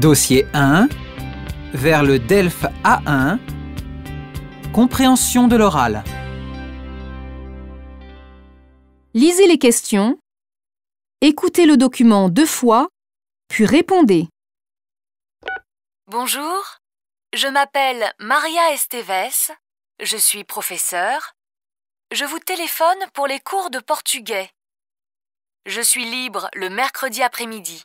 Dossier 1 vers le DELF A1 Compréhension de l'oral Lisez les questions, écoutez le document deux fois, puis répondez. Bonjour, je m'appelle Maria Esteves, je suis professeure. Je vous téléphone pour les cours de portugais. Je suis libre le mercredi après-midi.